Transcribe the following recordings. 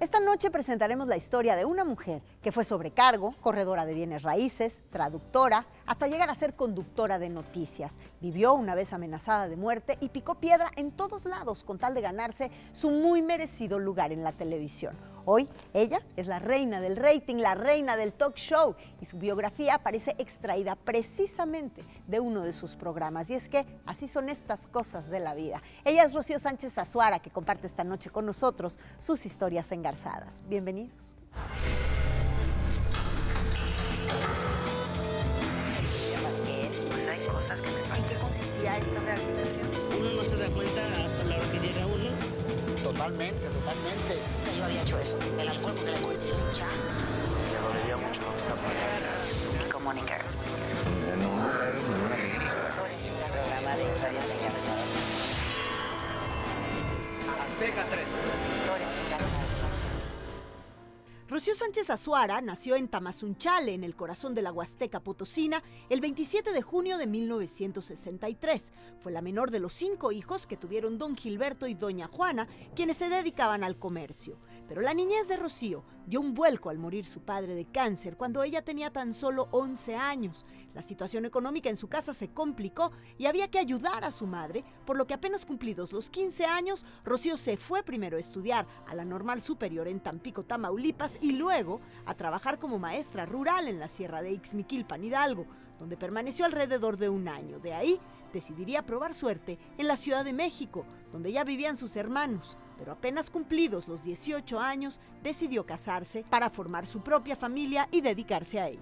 Esta noche presentaremos la historia de una mujer que fue sobrecargo, corredora de bienes raíces, traductora, hasta llegar a ser conductora de noticias. Vivió una vez amenazada de muerte y picó piedra en todos lados con tal de ganarse su muy merecido lugar en la televisión. Hoy ella es la reina del rating, la reina del talk show y su biografía parece extraída precisamente de uno de sus programas. Y es que así son estas cosas de la vida. Ella es Rocío Sánchez Azuara que comparte esta noche con nosotros sus historias engarzadas. Bienvenidos. Pues cosas que me ¿En qué consistía esta rehabilitación? Uno no se da cuenta hasta la hora que llega uno. Totalmente, totalmente yo había hecho eso, del alcohol porque la escucha. Me dolería mucho lo que está pasando. Y como Nickel. Programa de historia Azteca 13. Rocío Sánchez Azuara nació en Tamasunchale, en el corazón de la Huasteca Potosina, el 27 de junio de 1963. Fue la menor de los cinco hijos que tuvieron don Gilberto y doña Juana, quienes se dedicaban al comercio. Pero la niñez de Rocío dio un vuelco al morir su padre de cáncer cuando ella tenía tan solo 11 años. La situación económica en su casa se complicó y había que ayudar a su madre, por lo que apenas cumplidos los 15 años, Rocío se fue primero a estudiar a la Normal Superior en Tampico, Tamaulipas, y luego a trabajar como maestra rural en la sierra de Ixmiquilpan, Hidalgo, donde permaneció alrededor de un año. De ahí decidiría probar suerte en la Ciudad de México, donde ya vivían sus hermanos, pero apenas cumplidos los 18 años decidió casarse para formar su propia familia y dedicarse a ella.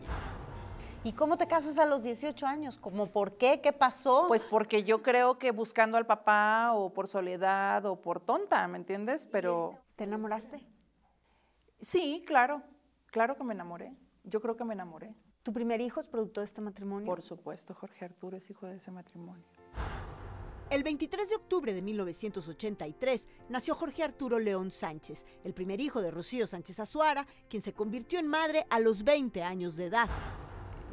¿Y cómo te casas a los 18 años? ¿Cómo por qué? ¿Qué pasó? Pues porque yo creo que buscando al papá o por soledad o por tonta, ¿me entiendes? Pero... ¿Te enamoraste? Sí, claro, claro que me enamoré. Yo creo que me enamoré. ¿Tu primer hijo es producto de este matrimonio? Por supuesto, Jorge Arturo es hijo de ese matrimonio. El 23 de octubre de 1983 nació Jorge Arturo León Sánchez, el primer hijo de Rocío Sánchez Azuara, quien se convirtió en madre a los 20 años de edad.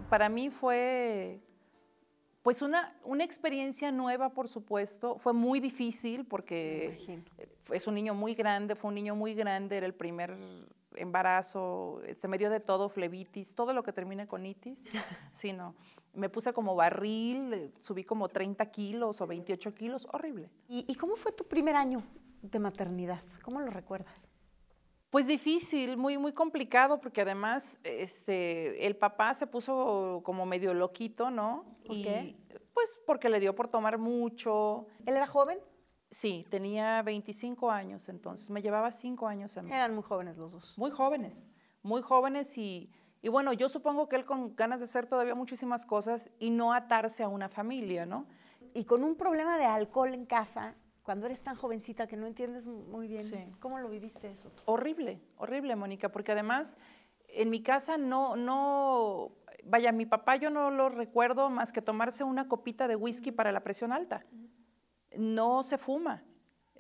Para mí fue pues una, una experiencia nueva, por supuesto. Fue muy difícil porque eh, es un niño muy grande, fue un niño muy grande, era el primer embarazo, eh, se me dio de todo, flebitis, todo lo que termina con itis, sí, Me puse como barril, eh, subí como 30 kilos o 28 kilos, horrible. ¿Y, ¿Y, cómo fue tu primer año de maternidad? ¿Cómo lo recuerdas? Pues difícil, muy, muy complicado, porque además este, el papá se puso como medio loquito, ¿no? y pues porque le dio por tomar mucho. ¿Él era joven? Sí, tenía 25 años entonces, me llevaba cinco años Eran muy jóvenes los dos. Muy jóvenes, muy jóvenes y, y bueno, yo supongo que él con ganas de hacer todavía muchísimas cosas y no atarse a una familia, ¿no? Y con un problema de alcohol en casa, cuando eres tan jovencita que no entiendes muy bien. ¿Cómo lo viviste eso? Horrible, horrible, Mónica, porque además en mi casa no, no, vaya, mi papá yo no lo recuerdo más que tomarse una copita de whisky para la presión alta. No se fuma.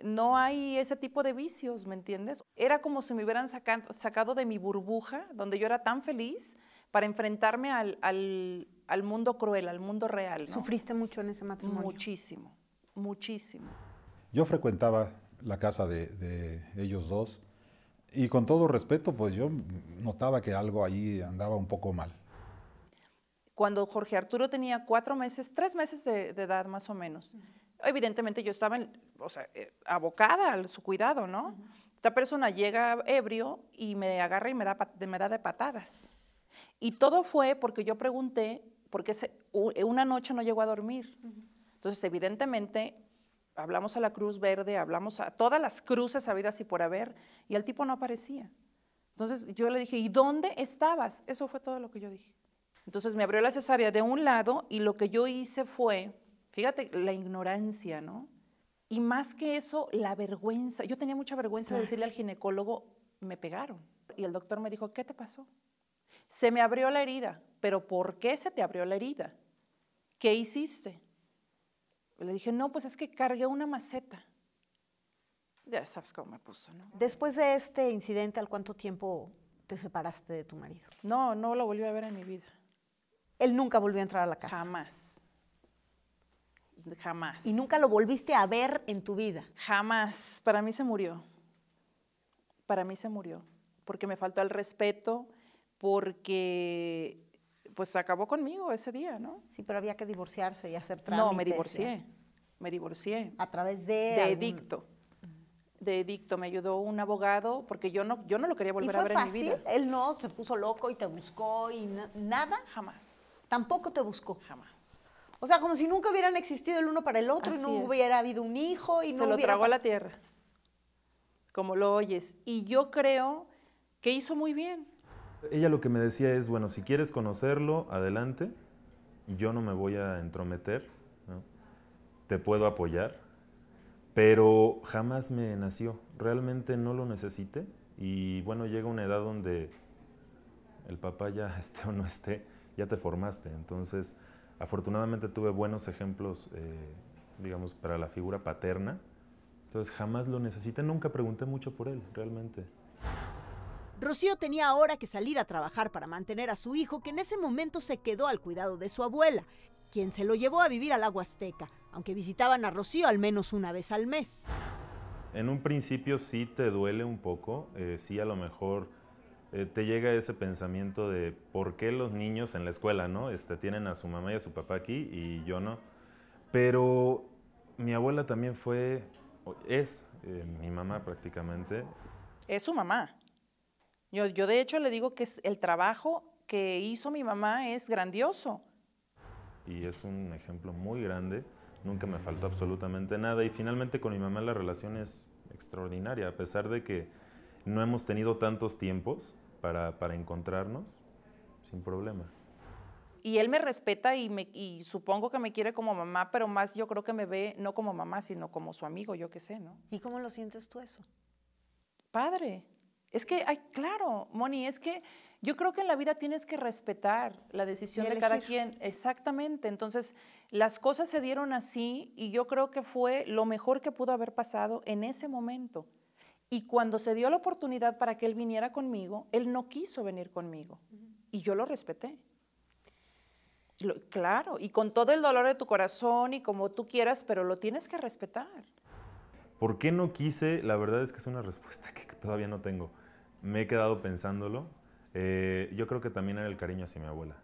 No hay ese tipo de vicios, ¿me entiendes? Era como si me hubieran sacado de mi burbuja, donde yo era tan feliz, para enfrentarme al, al, mundo cruel, al mundo real. ¿Sufriste mucho en ese matrimonio? Muchísimo, muchísimo. Yo frecuentaba la casa de, ellos dos y con todo respeto, pues yo notaba que algo ahí andaba un poco mal. Cuando Jorge Arturo tenía cuatro meses, tres meses de, edad más o menos, evidentemente yo estaba, en, eh, abocada a su cuidado, ¿no? Esta persona llega ebrio y me agarra y me da, me da de patadas. Y todo fue porque yo pregunté, por qué una noche no llegó a dormir. Entonces, evidentemente, hablamos a la Cruz Verde, hablamos a todas las cruces habidas y por haber, y el tipo no aparecía. Entonces yo le dije, ¿y dónde estabas? Eso fue todo lo que yo dije. Entonces me abrió la cesárea de un lado y lo que yo hice fue, fíjate, la ignorancia, ¿no? Y más que eso, la vergüenza. Yo tenía mucha vergüenza de decirle al ginecólogo, me pegaron. Y el doctor me dijo, ¿qué te pasó? Se me abrió la herida, pero ¿por qué se te abrió la herida? ¿Qué hiciste? le dije, no, pues es que cargué una maceta. Ya sabes cómo me puso, ¿no? Después de este incidente, ¿al cuánto tiempo te separaste de tu marido? No, no lo volví a ver en mi vida. Él nunca volvió a entrar a la casa. Jamás. Jamás. ¿Y nunca lo volviste a ver en tu vida? Jamás. Para mí se murió. Para mí se murió. Porque me faltó el respeto, porque pues acabó conmigo ese día, ¿no? Sí, pero había que divorciarse y hacer trámites. No, me divorcié, me divorcié. ¿A través de...? De edicto, de edicto, me ayudó un abogado, porque yo no, yo no lo quería volver a ver en mi vida. ¿Él no se puso loco y te buscó y nada? Jamás. ¿Tampoco te buscó? Jamás. O sea, como si nunca hubieran existido el uno para el otro y no hubiera habido un hijo y se no lo tragó a la tierra, como lo oyes. Y yo creo que hizo muy bien, ella lo que me decía es, bueno, si quieres conocerlo, adelante, yo no me voy a entrometer, te puedo apoyar, pero jamás me nació, realmente no lo necesité y bueno, llega una edad donde el papá ya esté o no esté, ya te formaste, entonces afortunadamente tuve buenos ejemplos, eh, digamos, para la figura paterna, entonces jamás lo necesité, nunca pregunté mucho por él, realmente. Rocío tenía ahora que salir a trabajar para mantener a su hijo, que en ese momento se quedó al cuidado de su abuela, quien se lo llevó a vivir al agua azteca, aunque visitaban a Rocío al menos una vez al mes. En un principio sí te duele un poco, eh, sí a lo mejor eh, te llega ese pensamiento de por qué los niños en la escuela, ¿no? Este, tienen a su mamá y a su papá aquí y yo no. Pero mi abuela también fue, es eh, mi mamá prácticamente. Es su mamá. Yo, de hecho le digo que el trabajo que hizo mi mamá es grandioso. Y es un ejemplo muy grande, nunca me faltó absolutamente nada y finalmente con mi mamá la relación es extraordinaria, a pesar de que no hemos tenido tantos tiempos para, encontrarnos, sin problema. Y él me respeta y, me, y supongo que me quiere como mamá, pero más yo creo que me ve no como mamá, sino como su amigo, yo qué sé, ¿no? ¿Y cómo lo sientes tú eso? Padre. Es que, claro, Moni, es que yo creo que en la vida tienes que respetar la decisión de cada quien. Exactamente. Entonces, las cosas se dieron así y yo creo que fue lo mejor que pudo haber pasado en ese momento. Y cuando se dio la oportunidad para que él viniera conmigo, él no quiso venir conmigo. Y yo lo respeté. claro, y con todo el dolor de tu corazón y como tú quieras, pero lo tienes que respetar. ¿Por qué no quise? La verdad es que es una respuesta que todavía no tengo me he quedado pensándolo. Eh, yo creo que también era el cariño hacia mi abuela.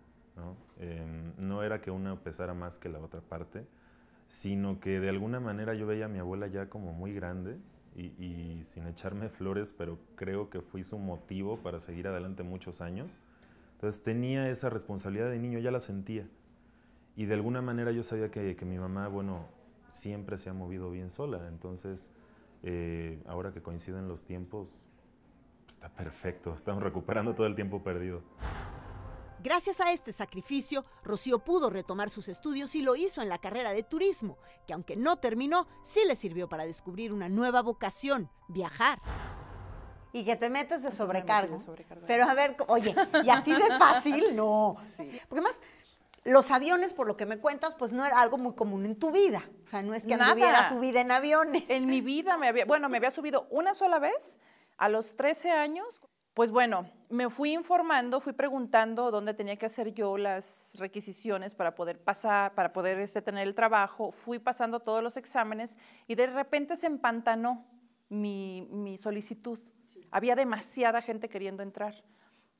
Em, ¿no? era que una pesara más que la otra parte, sino que de alguna manera yo veía a mi abuela ya como muy grande y, sin echarme flores, pero creo que fui su motivo para seguir adelante muchos años. Entonces tenía esa responsabilidad de niño, ya la sentía. Y de alguna manera yo sabía que, mi mamá, bueno, siempre se ha movido bien sola. Entonces, eh, ahora que coinciden los tiempos, Está perfecto, estamos recuperando todo el tiempo perdido. Gracias a este sacrificio, Rocío pudo retomar sus estudios y lo hizo en la carrera de turismo, que aunque no terminó, sí le sirvió para descubrir una nueva vocación, viajar. Y que te metes de sobrecargo. Pero a ver, oye, y así de fácil, no. Porque más, los aviones, por lo que me cuentas, pues no era algo muy común en tu vida. O sea, no es que me anduviera subido en aviones. En mi vida bueno, me había subido una sola vez a los 13 años, pues bueno, me fui informando, fui preguntando dónde tenía que hacer yo las requisiciones para poder pasar, para poder este, tener el trabajo, fui pasando todos los exámenes y de repente se empantanó mi, solicitud. Había demasiada gente queriendo entrar.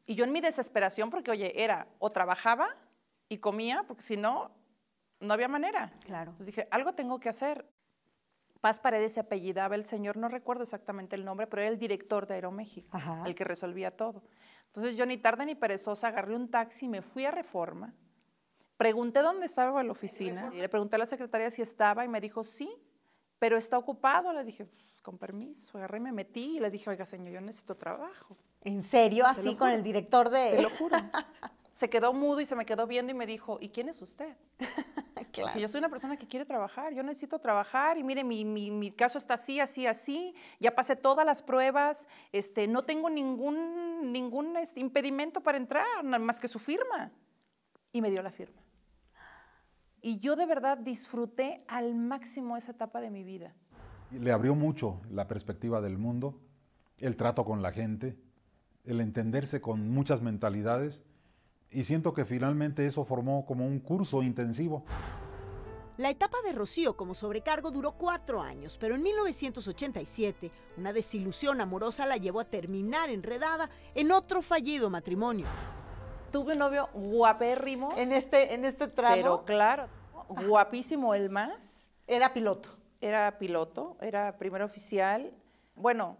Y yo en mi desesperación, porque oye, era o trabajaba y comía, porque si no, no había manera. Claro. Entonces dije, algo tengo que hacer. Paz Paredes se apellidaba el señor, no recuerdo exactamente el nombre, pero era el director de Aeroméxico, el que resolvía todo. Entonces yo ni tarde ni perezosa agarré un taxi, me fui a Reforma, pregunté dónde estaba la oficina, y le pregunté a la secretaria si estaba y me dijo sí, pero está ocupado. Le dije, pues, con permiso, agarré y me metí y le dije, oiga señor, yo necesito trabajo. ¿En serio? Así con el director de... Te lo se quedó mudo y se me quedó viendo y me dijo, ¿y quién es usted? yo soy una persona que quiere trabajar, yo necesito trabajar y mire, mi, caso está así, así, así, ya pasé todas las pruebas, este, no tengo ningún, ningún este, impedimento para entrar, nada más que su firma. Y me dio la firma. Y yo de verdad disfruté al máximo esa etapa de mi vida. Le abrió mucho la perspectiva del mundo, el trato con la gente, el entenderse con muchas mentalidades y siento que finalmente eso formó como un curso intensivo. La etapa de Rocío como sobrecargo duró cuatro años, pero en 1987 una desilusión amorosa la llevó a terminar enredada en otro fallido matrimonio. Tuve un novio guapérrimo. En este, en este tramo. Pero claro, guapísimo el más. Era piloto. Era piloto, era primer oficial. Bueno,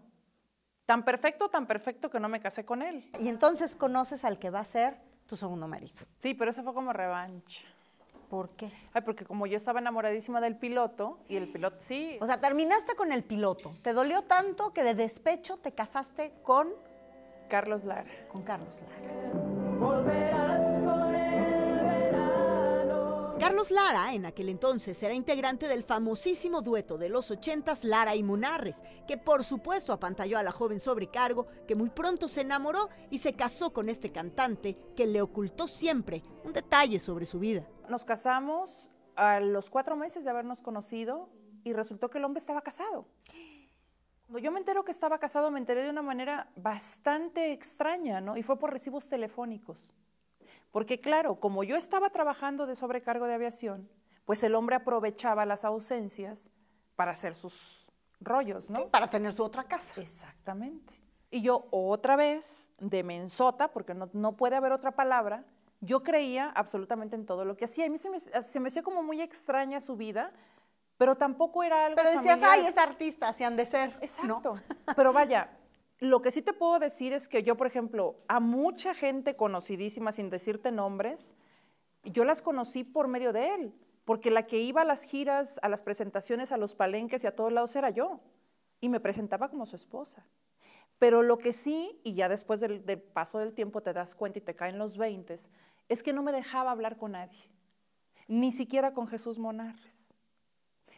tan perfecto, tan perfecto que no me casé con él. Y entonces conoces al que va a ser tu segundo marido. Sí, pero eso fue como revancha. ¿Por qué? Ay, porque como yo estaba enamoradísima del piloto y el piloto sí. O sea, terminaste con el piloto. Te dolió tanto que de despecho te casaste con Carlos Lara. Con Carlos Lara. Carlos Lara en aquel entonces era integrante del famosísimo dueto de los 80 Lara y Munarres, que por supuesto apantalló a la joven sobrecargo que muy pronto se enamoró y se casó con este cantante que le ocultó siempre un detalle sobre su vida. Nos casamos a los cuatro meses de habernos conocido y resultó que el hombre estaba casado. Cuando yo me entero que estaba casado, me enteré de una manera bastante extraña, ¿no? Y fue por recibos telefónicos. Porque claro, como yo estaba trabajando de sobrecargo de aviación, pues el hombre aprovechaba las ausencias para hacer sus rollos, ¿no? para tener su otra casa. Exactamente. Y yo otra vez, de mensota, porque no, puede haber otra palabra, yo creía absolutamente en todo lo que hacía. a mí se me, hacía como muy extraña su vida, pero tampoco era algo Pero decías, ay, es artista, así han de ser. Exacto. Pero vaya, lo que sí te puedo decir es que yo, por ejemplo, a mucha gente conocidísima, sin decirte nombres, yo las conocí por medio de él, porque la que iba a las giras, a las presentaciones, a los palenques y a todos lados era yo, y me presentaba como su esposa. Pero lo que sí, y ya después del, paso del tiempo te das cuenta y te caen los 20, es que no me dejaba hablar con nadie, ni siquiera con Jesús Monarres.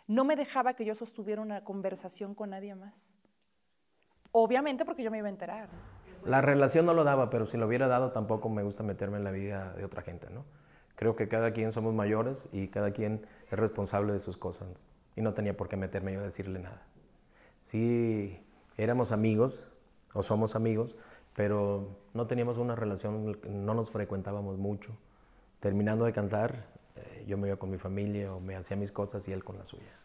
No me dejaba que yo sostuviera una conversación con nadie más. Obviamente porque yo me iba a enterar. La relación no lo daba, pero si lo hubiera dado tampoco me gusta meterme en la vida de otra gente, ¿no? Creo que cada quien somos mayores y cada quien es responsable de sus cosas. Y no tenía por qué meterme yo a decirle nada. Sí, éramos amigos, o somos amigos, pero no teníamos una relación, no nos frecuentábamos mucho. Terminando de cantar, eh, yo me iba con mi familia o me hacía mis cosas y él con la suya.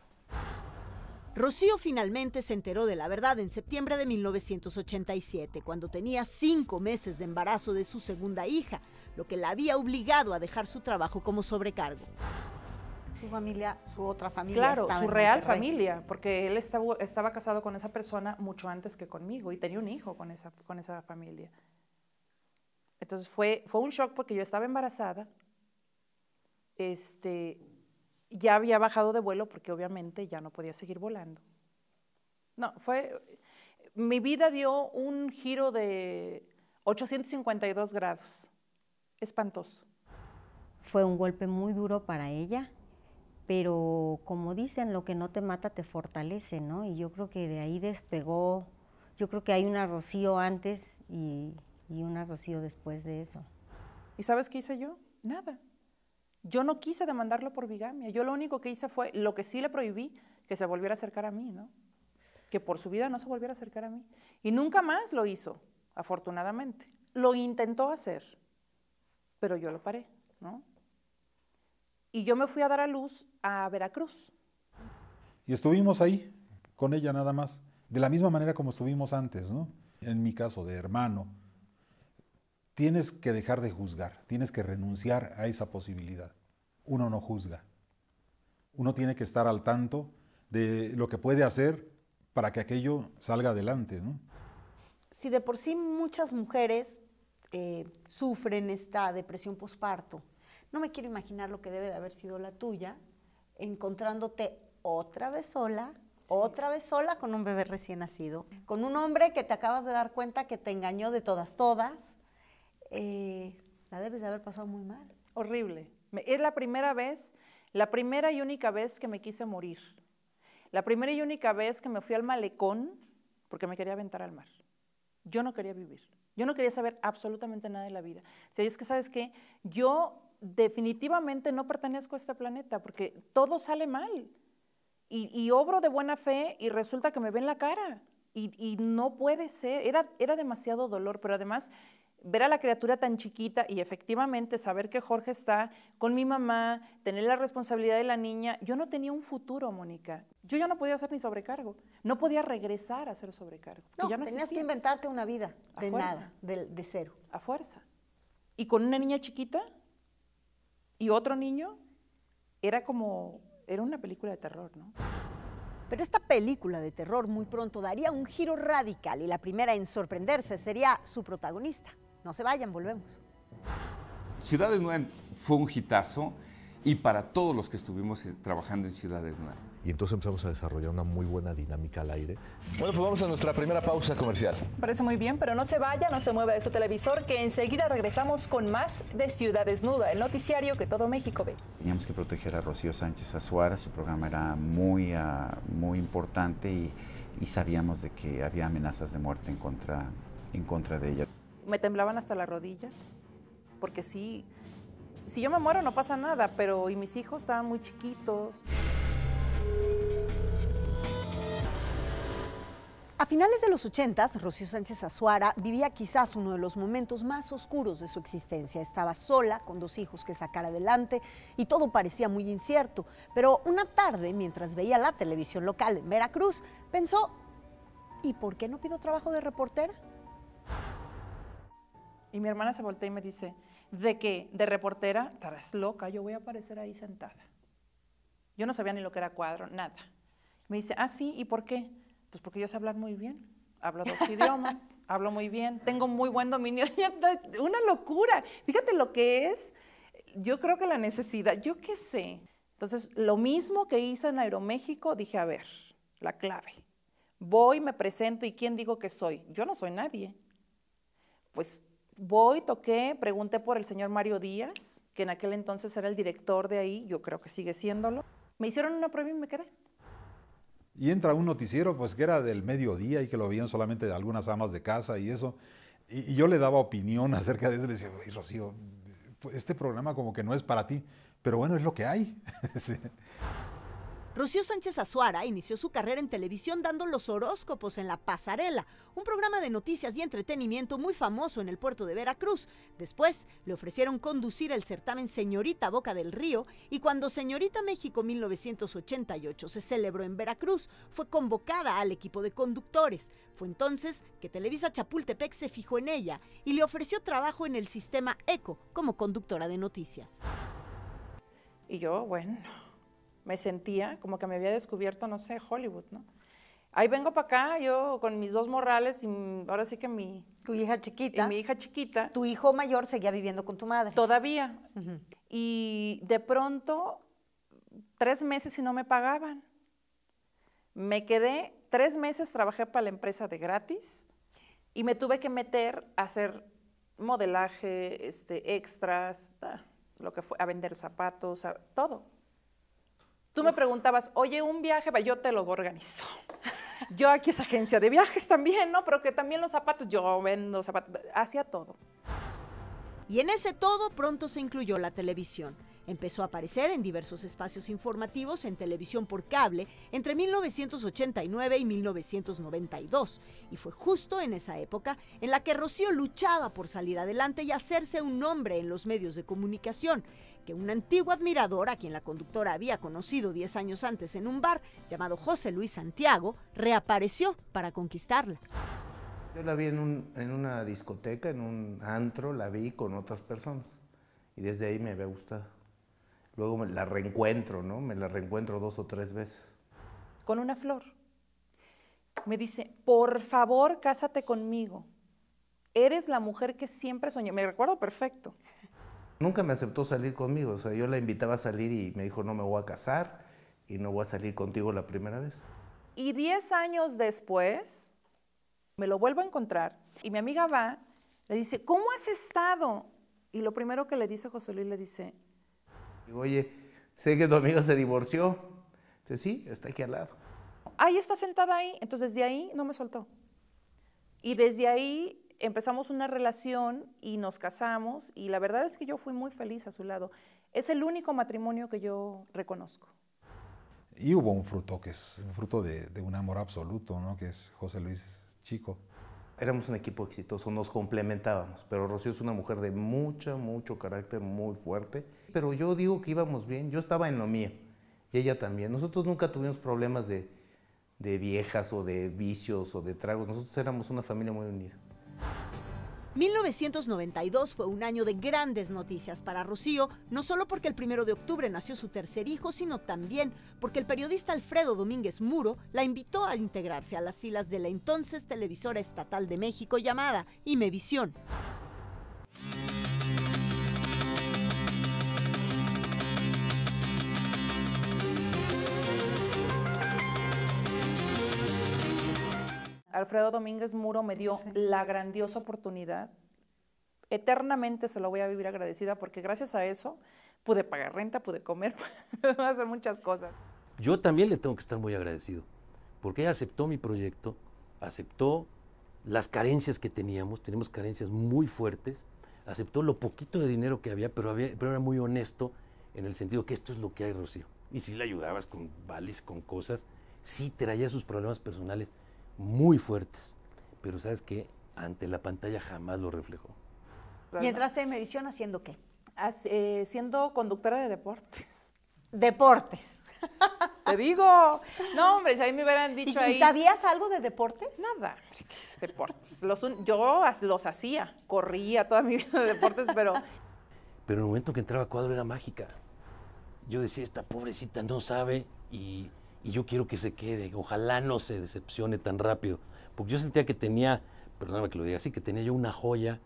Rocío finalmente se enteró de la verdad en septiembre de 1987, cuando tenía cinco meses de embarazo de su segunda hija, lo que la había obligado a dejar su trabajo como sobrecargo. Su familia, su otra familia. Claro, su real familia, porque él estaba, estaba casado con esa persona mucho antes que conmigo y tenía un hijo con esa, con esa familia. Entonces fue, fue un shock porque yo estaba embarazada. Este, ya había bajado de vuelo porque obviamente ya no podía seguir volando. No, fue, mi vida dio un giro de 852 grados, espantoso. Fue un golpe muy duro para ella, pero como dicen, lo que no te mata te fortalece, ¿no? Y yo creo que de ahí despegó, yo creo que hay un arrocío antes y, y un después de eso. ¿Y sabes qué hice yo? Nada. Yo no quise demandarlo por bigamia. Yo lo único que hice fue, lo que sí le prohibí, que se volviera a acercar a mí, ¿no? Que por su vida no se volviera a acercar a mí. Y nunca más lo hizo, afortunadamente. Lo intentó hacer, pero yo lo paré, ¿no? Y yo me fui a dar a luz a Veracruz. Y estuvimos ahí, con ella nada más, de la misma manera como estuvimos antes, ¿no? En mi caso, de hermano, tienes que dejar de juzgar, tienes que renunciar a esa posibilidad uno no juzga. Uno tiene que estar al tanto de lo que puede hacer para que aquello salga adelante. Si de por sí muchas mujeres eh, sufren esta depresión posparto, no me quiero imaginar lo que debe de haber sido la tuya, encontrándote otra vez sola, otra vez sola con un bebé recién nacido, con un hombre que te acabas de dar cuenta que te engañó de todas, todas. Eh, la debes de haber pasado muy mal. Horrible. Es la primera vez, la primera y única vez que me quise morir. La primera y única vez que me fui al malecón porque me quería aventar al mar. Yo no quería vivir. Yo no quería saber absolutamente nada de la vida. Si es que, ¿sabes qué? Yo definitivamente no pertenezco a este planeta porque todo sale mal. Y, y obro de buena fe y resulta que me ven la cara. Y, no puede ser. Era, era demasiado dolor, pero además ver a la criatura tan chiquita y efectivamente saber que Jorge está con mi mamá, tener la responsabilidad de la niña, yo no tenía un futuro, Mónica. Yo ya no podía hacer ni sobrecargo, no podía regresar a hacer sobrecargo. No, ya no tenías que inventarte una vida de nada, de, de cero. A fuerza. Y con una niña chiquita y otro niño, era como, era una película de terror, ¿no? Pero esta película de terror muy pronto daría un giro radical y la primera en sorprenderse sería su protagonista, no se vayan, volvemos. Ciudades Nuevas fue un hitazo y para todos los que estuvimos eh, trabajando en Ciudades Nuevas. Y entonces empezamos a desarrollar una muy buena dinámica al aire. Bueno, pues vamos a nuestra primera pausa comercial. Parece muy bien, pero no se vaya, no se mueva de su televisor, que enseguida regresamos con más de Ciudades Desnuda, el noticiario que todo México ve. Teníamos que proteger a Rocío Sánchez Azuara, su programa era muy, ah, muy importante y, sabíamos de que había amenazas de muerte en contra, en contra de ella me temblaban hasta las rodillas, porque si yo me muero no pasa nada, pero y mis hijos estaban muy chiquitos. A finales de los 80, Rocío Sánchez Azuara vivía quizás uno de los momentos más oscuros de su existencia. Estaba sola, con dos hijos que sacar adelante y todo parecía muy incierto. Pero una tarde, mientras veía la televisión local en Veracruz, pensó, ¿y por qué no pido trabajo de reportera? Y mi hermana se voltea y me dice, ¿de qué? De reportera, estarás loca, yo voy a aparecer ahí sentada. Yo no sabía ni lo que era cuadro, nada. Me dice, ah, sí, ¿y por qué? Pues porque yo sé hablar muy bien. Hablo dos idiomas, hablo muy bien, tengo muy buen dominio. Una locura. Fíjate lo que es. Yo creo que la necesidad, yo qué sé. Entonces, lo mismo que hice en Aeroméxico, dije, a ver, la clave. Voy, me presento y ¿quién digo que soy? Yo no soy nadie. Pues voy, toqué, pregunté por el señor Mario Díaz, que en aquel entonces era el director de ahí, yo creo que sigue siéndolo. Me hicieron una prueba y me quedé. Y entra un noticiero, pues que era del mediodía y que lo veían solamente algunas amas de casa y eso. Y, yo le daba opinión acerca de eso. Le decía, Oye, Rocío, este programa como que no es para ti, pero bueno, es lo que hay. Rocío Sánchez Azuara inició su carrera en televisión dando los horóscopos en La Pasarela, un programa de noticias y entretenimiento muy famoso en el puerto de Veracruz. Después le ofrecieron conducir el certamen Señorita Boca del Río y cuando Señorita México 1988 se celebró en Veracruz, fue convocada al equipo de conductores. Fue entonces que Televisa Chapultepec se fijó en ella y le ofreció trabajo en el sistema ECO como conductora de noticias. Y yo, bueno, me sentía, como que me había descubierto, no sé, Hollywood, ¿no? Ahí vengo para acá, yo con mis dos morrales y mm, ahora sí que mi... Tu hija chiquita. mi hija chiquita. Tu hijo mayor seguía viviendo con tu madre. Todavía. Y de pronto, tres meses y no me pagaban. Me quedé, tres meses trabajé para la empresa de gratis y me tuve que meter a hacer modelaje, este, extras, lo que fue, a vender zapatos, todo. Tú me preguntabas, oye, un viaje, yo te lo organizo. Yo aquí es agencia de viajes también, ¿no? Pero que también los zapatos, yo vendo zapatos, hacía todo. Y en ese todo pronto se incluyó la televisión. Empezó a aparecer en diversos espacios informativos en televisión por cable entre 1989 y 1992. Y fue justo en esa época en la que Rocío luchaba por salir adelante y hacerse un nombre en los medios de comunicación que un antiguo admirador, a quien la conductora había conocido 10 años antes en un bar llamado José Luis Santiago, reapareció para conquistarla. Yo la vi en, una discoteca, en un antro, la vi con otras personas y desde ahí me había gustado. Luego me la reencuentro, ¿no? Me la reencuentro dos o tres veces. Con una flor. Me dice, por favor, cásate conmigo. Eres la mujer que siempre soñé. Me recuerdo perfecto. Nunca me aceptó salir conmigo, o sea, yo la invitaba a salir y me dijo, no me voy a casar y no voy a salir contigo la primera vez. Y diez años después, me lo vuelvo a encontrar y mi amiga va, le dice, ¿cómo has estado? Y lo primero que le dice José Luis le dice, oye, sé que tu amiga se divorció. Dice, sí, está aquí al lado. Ahí está sentada ahí, entonces de ahí no me soltó. Y desde ahí empezamos una relación y nos casamos y la verdad es que yo fui muy feliz a su lado. Es el único matrimonio que yo reconozco. Y hubo un fruto que es un fruto de, un amor absoluto, que es José Luis Chico. Éramos un equipo exitoso, nos complementábamos, pero Rocío es una mujer de mucho, mucho carácter, muy fuerte. Pero yo digo que íbamos bien, yo estaba en lo mío y ella también. Nosotros nunca tuvimos problemas de, de viejas o de vicios o de tragos. Nosotros éramos una familia muy unida. 1992 fue un año de grandes noticias para Rocío, no solo porque el primero de octubre nació su tercer hijo, sino también porque el periodista Alfredo Domínguez Muro la invitó a integrarse a las filas de la entonces televisora estatal de México llamada Imevisión. Alfredo Domínguez Muro me dio la grandiosa oportunidad. Eternamente se lo voy a vivir agradecida porque gracias a eso pude pagar renta, pude comer, pude hacer muchas cosas. Yo también le tengo que estar muy agradecido porque ella aceptó mi proyecto, aceptó las carencias que teníamos, tenemos carencias muy fuertes, aceptó lo poquito de dinero que había, pero, era muy honesto en el sentido que esto es lo que hay, Rocío. Y si le ayudabas con vales, con cosas, sí traía sus problemas personales, muy fuertes. Pero sabes que ante la pantalla jamás lo reflejó. ¿Y entraste en medición haciendo qué? Eh, siendo conductora de deportes. Deportes. Te digo. No, hombre, si a me hubieran dicho ¿Y, ¿Sabías algo de deportes? Nada, deportes. Los, yo los hacía, corría toda mi vida de deportes, pero. Pero en el momento que entraba cuadro era mágica. Yo decía, esta pobrecita no sabe, y y yo quiero que se quede, ojalá no se decepcione tan rápido, porque yo sentía que tenía, perdóname que lo diga así, que tenía yo una joya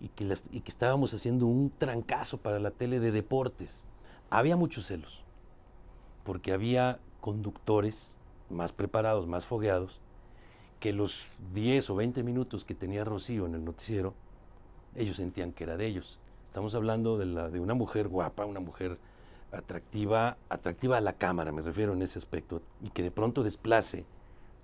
y que, que estábamos haciendo un trancazo para la tele de deportes. Había muchos celos, porque había conductores más preparados, más fogueados, que los 10 o 20 minutos que tenía Rocío en el noticiero, ellos sentían que era de ellos. Estamos hablando de, la, de una mujer guapa, una mujer atractiva, atractiva a la cámara, me refiero en ese aspecto, y que de pronto desplace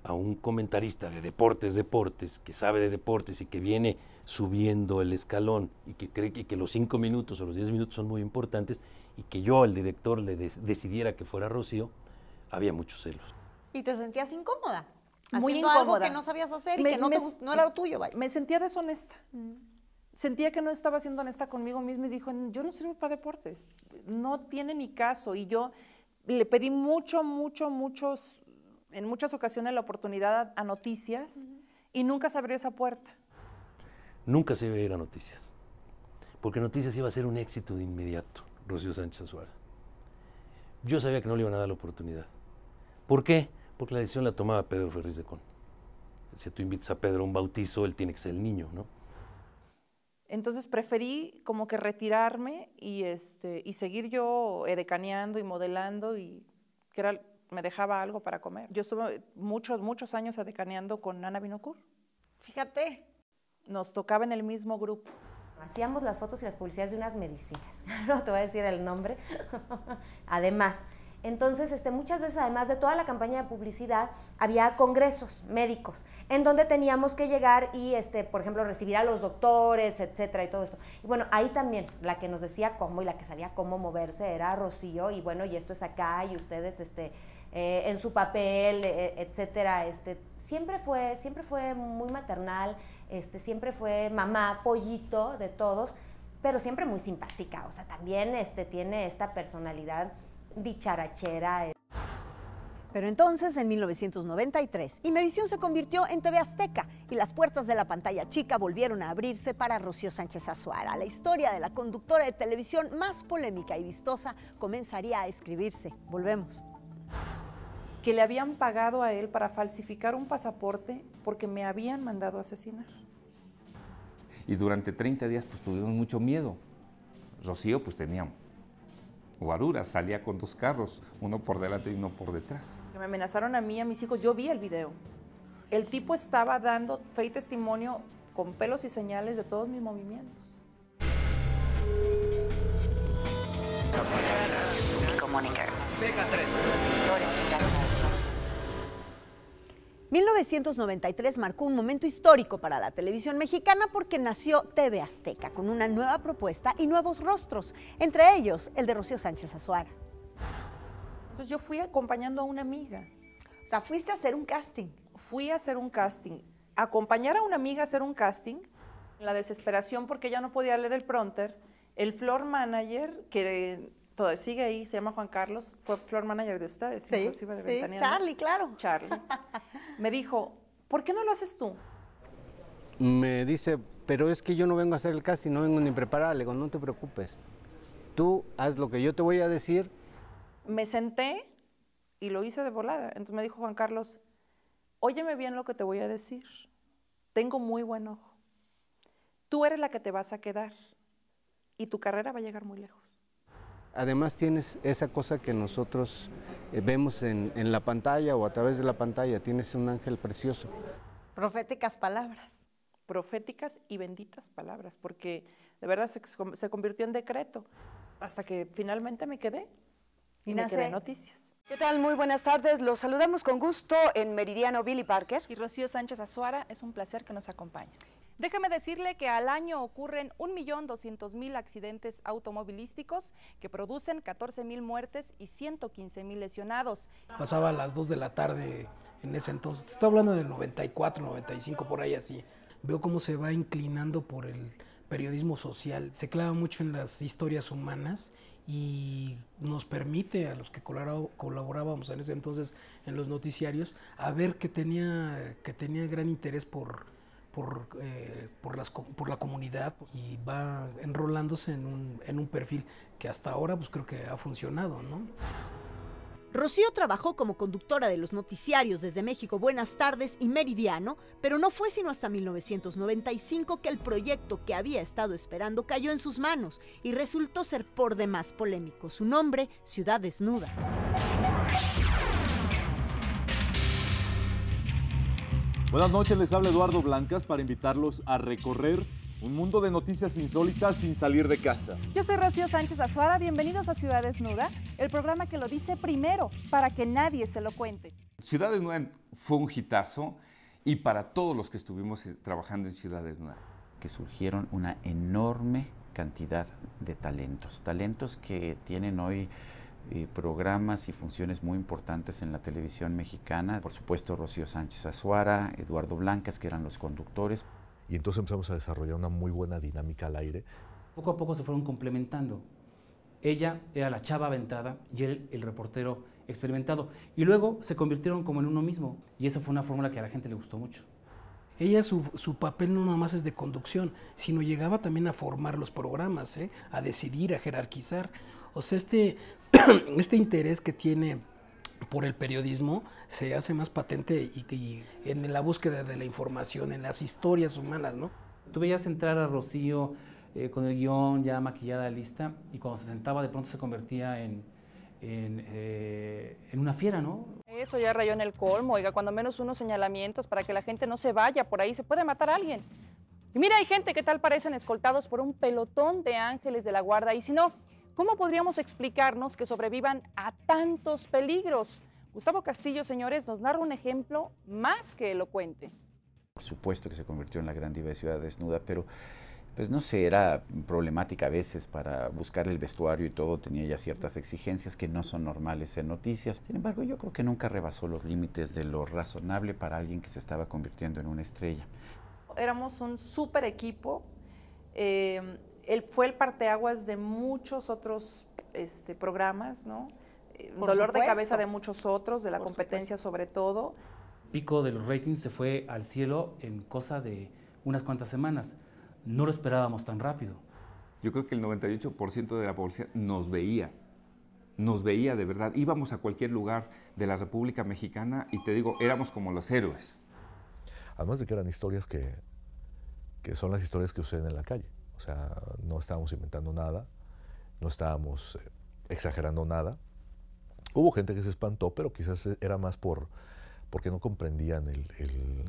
a un comentarista de deportes, deportes, que sabe de deportes y que viene subiendo el escalón y que cree que, los cinco minutos o los diez minutos son muy importantes y que yo, el director, le decidiera que fuera Rocío, había muchos celos. ¿Y te sentías incómoda? Muy incómoda. algo que no sabías hacer y que no, era tuyo, Me sentía deshonesta. Mm sentía que no estaba siendo honesta conmigo misma y dijo, yo no sirvo para deportes, no tiene ni caso. Y yo le pedí mucho, mucho, muchos, en muchas ocasiones la oportunidad a, noticias y nunca se abrió esa puerta. Nunca se iba a ir a noticias, porque noticias iba a ser un éxito de inmediato, Rocío Sánchez Azuara. Yo sabía que no le iban a dar la oportunidad. ¿Por qué? Porque la decisión la tomaba Pedro Ferriz de Con. Si tú invitas a Pedro a un bautizo, él tiene que ser el niño, ¿no? Entonces preferí como que retirarme este, y, seguir yo edecaneando y modelando y que era, me dejaba algo para comer. Yo estuve muchos, muchos años edecaneando con Nana Binocur. Fíjate. Nos tocaba en el mismo grupo. Hacíamos las fotos y las publicidades de unas medicinas. No te voy a decir el nombre. Además, entonces, este, muchas veces, además de toda la campaña de publicidad, había congresos médicos en donde teníamos que llegar y, este, por ejemplo, recibir a los doctores, etcétera, y todo esto. Y bueno, ahí también la que nos decía cómo y la que sabía cómo moverse era Rocío, y bueno, y esto es acá, y ustedes este, eh, en su papel, e, etcétera. Este, siempre, fue, siempre fue muy maternal, este, siempre fue mamá, pollito de todos, pero siempre muy simpática. O sea, también este, tiene esta personalidad dicharachera. Pero entonces, en 1993, Medición se convirtió en TV Azteca y las puertas de la pantalla chica volvieron a abrirse para Rocío Sánchez Azuara. La historia de la conductora de televisión más polémica y vistosa comenzaría a escribirse. Volvemos. Que le habían pagado a él para falsificar un pasaporte porque me habían mandado a asesinar. Y durante 30 días pues tuvimos mucho miedo. Rocío pues teníamos. Arura salía con dos carros, uno por delante y uno por detrás. Me amenazaron a mí a mis hijos, yo vi el video. El tipo estaba dando fe y testimonio con pelos y señales de todos mis movimientos. Vega 1993 marcó un momento histórico para la televisión mexicana porque nació TV Azteca con una nueva propuesta y nuevos rostros, entre ellos el de Rocío Sánchez Azuara. Entonces yo fui acompañando a una amiga. O sea, fuiste a hacer un casting. Fui a hacer un casting. Acompañar a una amiga a hacer un casting, la desesperación porque ya no podía leer el pronter, el floor manager, que todo, sigue ahí, se llama Juan Carlos, fue floor manager de ustedes, sí, inclusive de sí, Charlie, claro. Charlie. Me dijo, ¿por qué no lo haces tú? Me dice, pero es que yo no vengo a hacer el casting, no vengo ni preparada. Le digo, no te preocupes, tú haz lo que yo te voy a decir. Me senté y lo hice de volada. Entonces me dijo Juan Carlos, óyeme bien lo que te voy a decir. Tengo muy buen ojo. Tú eres la que te vas a quedar y tu carrera va a llegar muy lejos. Además tienes esa cosa que nosotros eh, vemos en, la pantalla o a través de la pantalla, tienes un ángel precioso. Proféticas palabras proféticas y benditas palabras, porque de verdad se, convirtió en decreto hasta que finalmente me quedé y, y me quedé noticias. ¿Qué tal? Muy buenas tardes. Los saludamos con gusto en Meridiano Billy Parker. Y Rocío Sánchez Azuara, es un placer que nos acompañe. Déjame decirle que al año ocurren 1.200.000 accidentes automovilísticos que producen 14.000 muertes y 115.000 lesionados. Pasaba a las 2 de la tarde en ese entonces, estoy hablando del 94, 95, por ahí así. Veo cómo se va inclinando por el periodismo social, se clava mucho en las historias humanas y nos permite a los que colaborábamos en ese entonces en los noticiarios a ver que tenía, que tenía gran interés por eh, por, la comunidad y va enrolándose en un, en un perfil que hasta ahora pues creo que ha funcionado, ¿no? Rocío trabajó como conductora de los noticiarios desde México Buenas tardes y Meridiano, pero no fue sino hasta 1995 que el proyecto que había estado esperando cayó en sus manos y resultó ser por demás polémico. Su nombre, Ciudad Desnuda. Buenas noches, les habla Eduardo Blancas para invitarlos a recorrer un mundo de noticias insólitas sin salir de casa. Yo soy Rocío Sánchez Azuada, bienvenidos a Ciudad Desnuda, el programa que lo dice primero para que nadie se lo cuente. Ciudades Desnuda fue un hitazo y para todos los que estuvimos eh, trabajando en Ciudad Desnuda. Que surgieron una enorme cantidad de talentos, talentos que tienen hoy eh, programas y funciones muy importantes en la televisión mexicana. Por supuesto, Rocío Sánchez Azuara, Eduardo Blancas, que eran los conductores. Y entonces empezamos a desarrollar una muy buena dinámica al aire. Poco a poco se fueron complementando. Ella era la chava aventada y él el reportero experimentado. Y luego se convirtieron como en uno mismo. Y esa fue una fórmula que a la gente le gustó mucho. Ella, su, su, papel no nada más es de conducción, sino llegaba también a formar los programas, ¿eh? a decidir, a jerarquizar. O sea, este este interés que tiene por el periodismo se hace más patente y, en la búsqueda de la información, en las historias humanas, ¿no? Tú veías entrar a Rocío eh, con el guión ya maquillada, lista, y cuando se sentaba de pronto se convertía en, en, eh, en una fiera, ¿no? Eso ya rayó en el colmo, oiga, cuando menos unos señalamientos para que la gente no se vaya por ahí, se puede matar a alguien. Y mira, hay gente que tal parecen escoltados por un pelotón de ángeles de la guarda, y si no, ¿Cómo podríamos explicarnos que sobrevivan a tantos peligros? Gustavo Castillo, señores, nos narra un ejemplo más que elocuente. Por supuesto que se convirtió en la gran diva Ciudad Desnuda, pero pues no sé, era problemática a veces para buscar el vestuario y todo, tenía ya ciertas exigencias que no son normales en noticias. Sin embargo, yo creo que nunca rebasó los límites de lo razonable para alguien que se estaba convirtiendo en una estrella. Éramos un súper equipo, eh, él fue el parteaguas de muchos otros este, programas, ¿no? Eh, dolor de cabeza de muchos otros, de la competencia sobre todo. Pico del los ratings se fue al cielo en cosa de unas cuantas semanas. No lo esperábamos tan rápido. Yo creo que el 98% de la población nos veía, nos veía de verdad. Íbamos a cualquier lugar de la República Mexicana y te digo, éramos como los héroes. Además de que eran historias que, que son las historias que suceden en la calle. O sea, no estábamos inventando nada, no estábamos eh, exagerando nada. Hubo gente que se espantó, pero quizás e, era más por porque no comprendían el,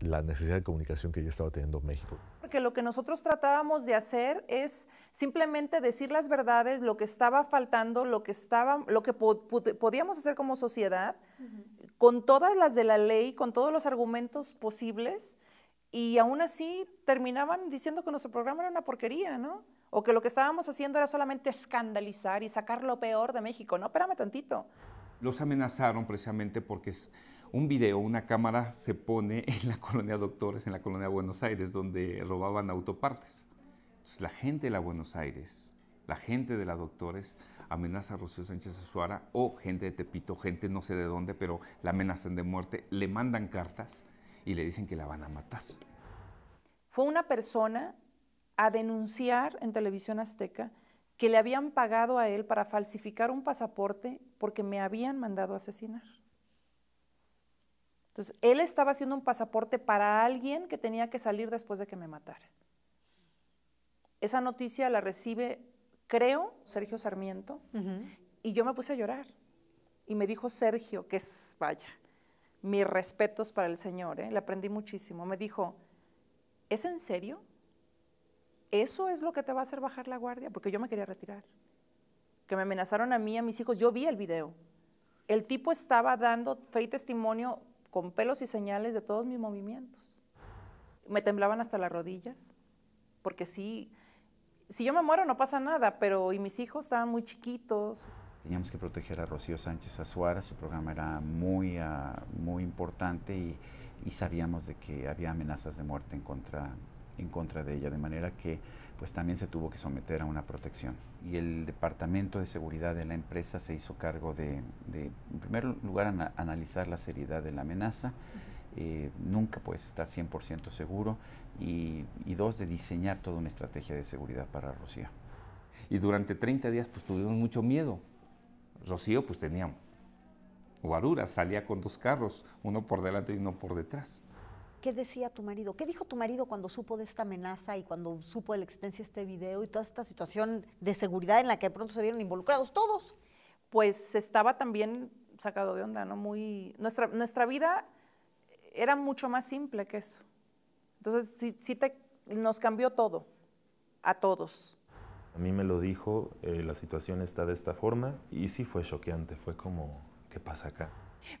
la necesidad de comunicación que ya estaba teniendo México. Porque lo que nosotros tratábamos de hacer es simplemente decir las verdades, lo que estaba faltando, lo que, lo que podíamos hacer como sociedad, con todas las de la ley, con todos los argumentos posibles, y aún así terminaban diciendo que nuestro programa era una porquería, ¿no? O que lo que estábamos haciendo era solamente escandalizar y sacar lo peor de México. No, espérame tantito. Los amenazaron precisamente porque un video, una cámara se pone en la colonia Doctores, en la colonia Buenos Aires, donde robaban autopartes. Entonces la gente de la Buenos Aires, la gente de la Doctores, amenaza a Rocío Sánchez Azuara o gente de Tepito, gente no sé de dónde, pero la amenazan de muerte, le mandan cartas y le dicen que la van a matar. Fue una persona a denunciar en televisión azteca que le habían pagado a él para falsificar un pasaporte porque me habían mandado a asesinar. Entonces, él estaba haciendo un pasaporte para alguien que tenía que salir después de que me matara. Esa noticia la recibe, creo, Sergio Sarmiento, y yo me puse a llorar. Y me dijo Sergio, que es, vaya, mis respetos para el Señor, ¿eh? le aprendí muchísimo. Me dijo, ¿es en serio? ¿Eso es lo que te va a hacer bajar la guardia? Porque yo me quería retirar. Que me amenazaron a mí, a mis hijos. Yo vi el video. El tipo estaba dando fe y testimonio con pelos y señales de todos mis movimientos. Me temblaban hasta las rodillas, porque sí, si yo me muero no pasa nada, pero y mis hijos estaban muy chiquitos teníamos que proteger a Rocío Sánchez Azuara, su programa era muy, ah, muy importante y, sabíamos de que había amenazas de muerte en contra, en contra de ella, de manera que pues también se tuvo que someter a una protección. Y el departamento de seguridad de la empresa se hizo cargo de, en primer lugar, analizar la seriedad de la amenaza, eh, nunca puedes estar 100% seguro, y, dos, de diseñar toda una estrategia de seguridad para Rocío. Y durante 30 días pues tuvimos mucho miedo, Rocío pues tenía guarura, salía con dos carros, uno por delante y uno por detrás. ¿Qué decía tu marido? ¿Qué dijo tu marido cuando supo de esta amenaza y cuando supo de la existencia de este video y toda esta situación de seguridad en la que de pronto se vieron involucrados todos? Pues estaba también sacado de onda, ¿no? Muy... Nuestra, nuestra vida era mucho más simple que eso. Entonces, sí, te, nos cambió todo, a todos. A mí me lo dijo, eh, la situación está de esta forma y sí fue choqueante, fue como, ¿qué pasa acá?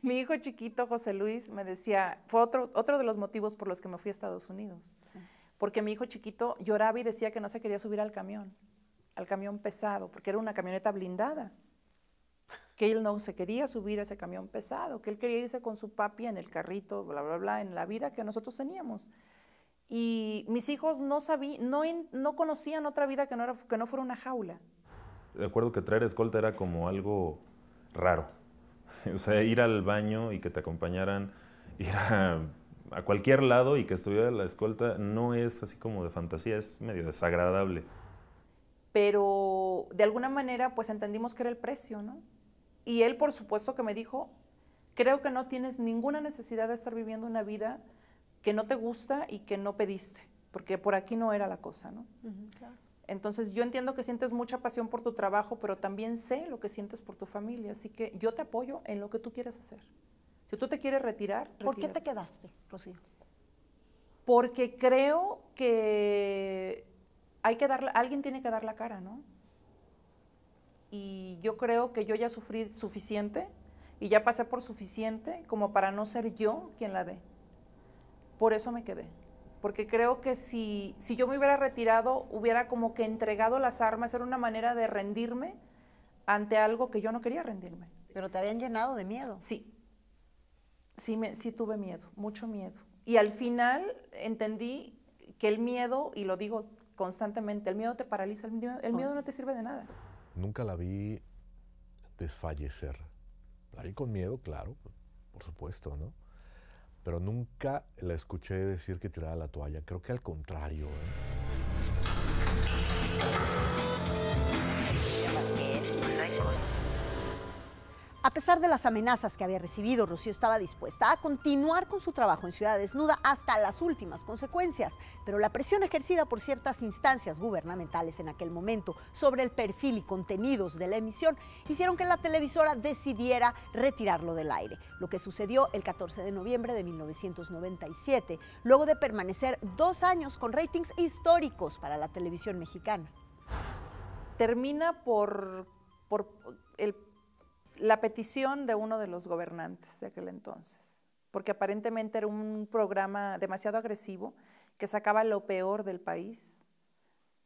Mi hijo chiquito, José Luis, me decía, fue otro, otro de los motivos por los que me fui a Estados Unidos, porque mi hijo chiquito lloraba y decía que no se quería subir al camión, al camión pesado, porque era una camioneta blindada, que él no se quería subir a ese camión pesado, que él quería irse con su papi en el carrito, bla, bla, bla, en la vida que nosotros teníamos y mis hijos no, sabí, no, no conocían otra vida que no, era, que no fuera una jaula. De acuerdo que traer escolta era como algo raro. O sea, ir al baño y que te acompañaran, ir a, a cualquier lado y que estuviera la escolta, no es así como de fantasía, es medio desagradable. Pero de alguna manera, pues entendimos que era el precio, ¿no? Y él, por supuesto, que me dijo, creo que no tienes ninguna necesidad de estar viviendo una vida que no te gusta y que no pediste, porque por aquí no era la cosa, ¿no? Entonces yo entiendo que sientes mucha pasión por tu trabajo, pero también sé lo que sientes por tu familia, así que yo te apoyo en lo que tú quieres hacer. Si tú te quieres retirar... ¿Por qué te quedaste, Rocío? Porque creo que hay que dar, alguien tiene que dar la cara, ¿no? Y yo creo que yo ya sufrí suficiente y ya pasé por suficiente como para no ser yo quien la dé. Por eso me quedé. Porque creo que si, si yo me hubiera retirado, hubiera como que entregado las armas, era una manera de rendirme ante algo que yo no quería rendirme. Pero te habían llenado de miedo. Sí. Sí, me, sí tuve miedo, mucho miedo. Y al final entendí que el miedo, y lo digo constantemente, el miedo te paraliza, el miedo, el miedo no te sirve de nada. Nunca la vi desfallecer. La vi con miedo, claro, por supuesto, ¿no? pero nunca la escuché decir que tirara la toalla. Creo que al contrario. ¿eh? A pesar de las amenazas que había recibido, Rocío estaba dispuesta a continuar con su trabajo en Ciudad Desnuda hasta las últimas consecuencias, pero la presión ejercida por ciertas instancias gubernamentales en aquel momento sobre el perfil y contenidos de la emisión hicieron que la televisora decidiera retirarlo del aire, lo que sucedió el 14 de noviembre de 1997, luego de permanecer dos años con ratings históricos para la televisión mexicana. Termina por, por el la petición de uno de los gobernantes de aquel entonces, porque aparentemente era un programa demasiado agresivo que sacaba lo peor del país,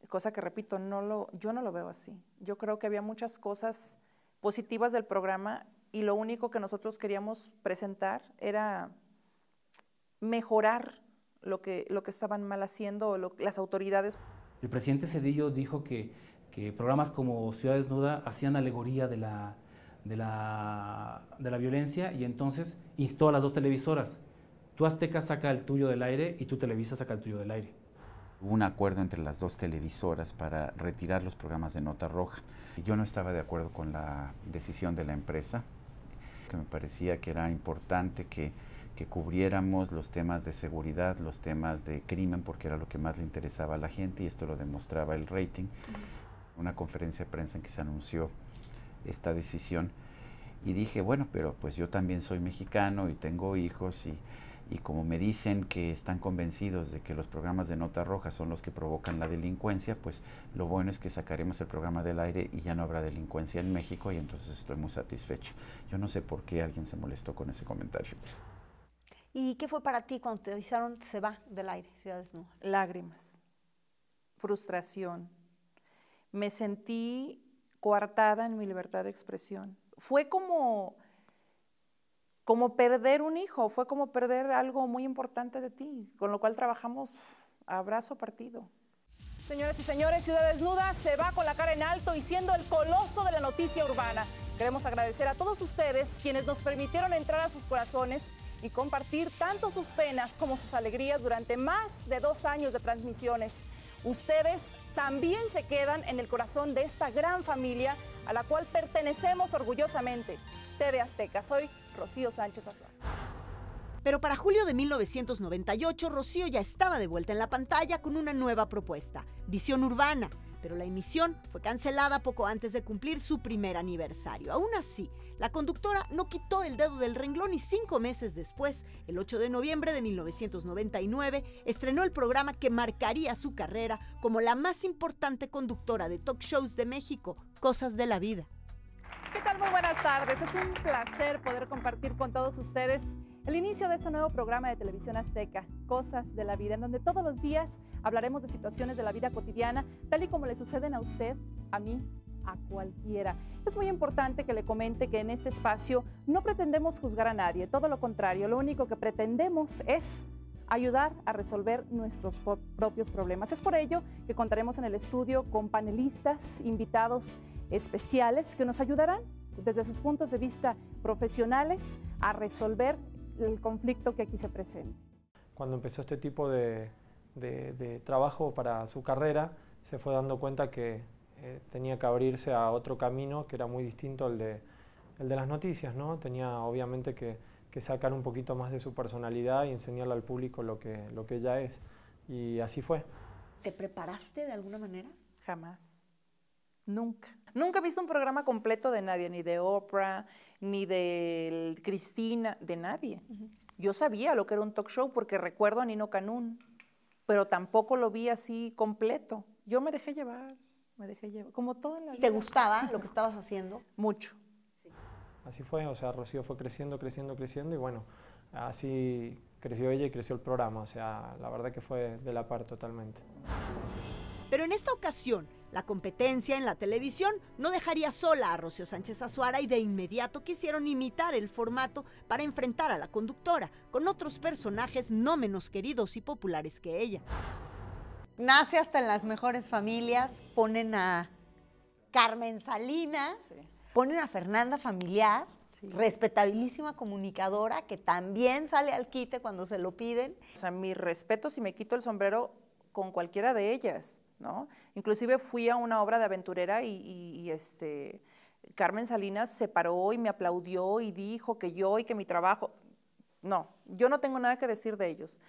cosa que repito, no lo, yo no lo veo así. Yo creo que había muchas cosas positivas del programa y lo único que nosotros queríamos presentar era mejorar lo que, lo que estaban mal haciendo las autoridades. El presidente Cedillo dijo que, que programas como Ciudad Desnuda hacían alegoría de la de la, violencia y entonces instó a las dos televisoras. Tú Azteca saca el tuyo del aire y tu Televisa saca el tuyo del aire. Hubo un acuerdo entre las dos televisoras para retirar los programas de Nota Roja. Yo no estaba de acuerdo con la decisión de la empresa, que me parecía que era importante que, que cubriéramos los temas de seguridad, los temas de crimen, porque era lo que más le interesaba a la gente y esto lo demostraba el rating. Una conferencia de prensa en que se anunció esta decisión. Y dije, bueno, pero pues yo también soy mexicano y tengo hijos y, y como me dicen que están convencidos de que los programas de nota roja son los que provocan la delincuencia, pues lo bueno es que sacaremos el programa del aire y ya no habrá delincuencia en México y entonces estoy muy satisfecho. Yo no sé por qué alguien se molestó con ese comentario. ¿Y qué fue para ti cuando te avisaron se va del aire, Ciudad Desnuda? Lágrimas, frustración. Me sentí coartada en mi libertad de expresión. Fue como, como perder un hijo, fue como perder algo muy importante de ti, con lo cual trabajamos abrazo partido. Señoras y señores, Ciudad Desnuda se va con la cara en alto y siendo el coloso de la noticia urbana. Queremos agradecer a todos ustedes quienes nos permitieron entrar a sus corazones y compartir tanto sus penas como sus alegrías durante más de dos años de transmisiones. Ustedes también se quedan en el corazón de esta gran familia a la cual pertenecemos orgullosamente. TV Azteca, soy Rocío Sánchez Azuar. Pero para julio de 1998, Rocío ya estaba de vuelta en la pantalla con una nueva propuesta, Visión Urbana, pero la emisión fue cancelada poco antes de cumplir su primer aniversario. Aún así, la conductora no quitó el dedo del renglón y cinco meses después, el 8 de noviembre de 1999, estrenó el programa que marcaría su carrera como la más importante conductora de talk shows de México, Cosas de la Vida. ¿Qué tal? Muy buenas tardes. Es un placer poder compartir con todos ustedes el inicio de este nuevo programa de televisión azteca, Cosas de la Vida, en donde todos los días Hablaremos de situaciones de la vida cotidiana, tal y como le suceden a usted, a mí, a cualquiera. Es muy importante que le comente que en este espacio no pretendemos juzgar a nadie, todo lo contrario, lo único que pretendemos es ayudar a resolver nuestros propios problemas. Es por ello que contaremos en el estudio con panelistas, invitados especiales que nos ayudarán desde sus puntos de vista profesionales a resolver el conflicto que aquí se presenta. Cuando empezó este tipo de, de, trabajo para su carrera, se fue dando cuenta que eh, tenía que abrirse a otro camino que era muy distinto al de, el de las noticias, ¿no? Tenía obviamente que, sacar un poquito más de su personalidad y enseñarle al público lo que, lo que ella es. Y así fue. ¿Te preparaste de alguna manera? Jamás. Nunca. Nunca he visto un programa completo de nadie, ni de Oprah, ni de Cristina, de nadie. Yo sabía lo que era un talk show porque recuerdo a Nino Canún pero tampoco lo vi así completo. Yo me dejé llevar, me dejé llevar, como toda la vida. ¿Te gustaba lo que estabas haciendo? Mucho. Así fue, o sea, Rocío fue creciendo, creciendo, creciendo y bueno, así creció ella y creció el programa, o sea, la verdad que fue de la par totalmente. Pero en esta ocasión, la competencia en la televisión no dejaría sola a Rocio Sánchez Azuara y de inmediato quisieron imitar el formato para enfrentar a la conductora con otros personajes no menos queridos y populares que ella. Nace hasta en las mejores familias, ponen a Carmen Salinas, ponen a Fernanda Familiar, respetabilísima comunicadora que también sale al quite cuando se lo piden. O sea, mis respetos si me quito el sombrero con cualquiera de ellas. Inclusive fui a una obra de aventurera y, este, Carmen Salinas se paró y me aplaudió y dijo que yo y que mi trabajo. No, yo no tengo nada que decir de ellos.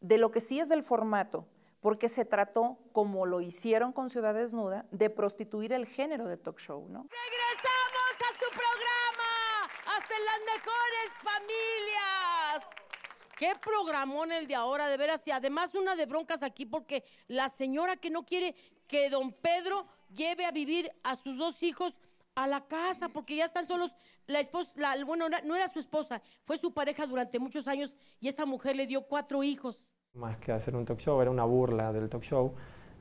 De lo que sí es del formato, porque se trató, como lo hicieron con Ciudad Desnuda, de prostituir el género de talk show, ¿no? ¡Regresamos a su programa! ¡Hasta las mejores familias! Qué programón el de ahora, de veras. Y además una de broncas aquí porque la señora que no quiere que don Pedro lleve a vivir a sus dos hijos a la casa porque ya están solos. La esposa, bueno, no era su esposa, fue su pareja durante muchos años y esa mujer le dio cuatro hijos. Más que hacer un talk show, era una burla del talk show.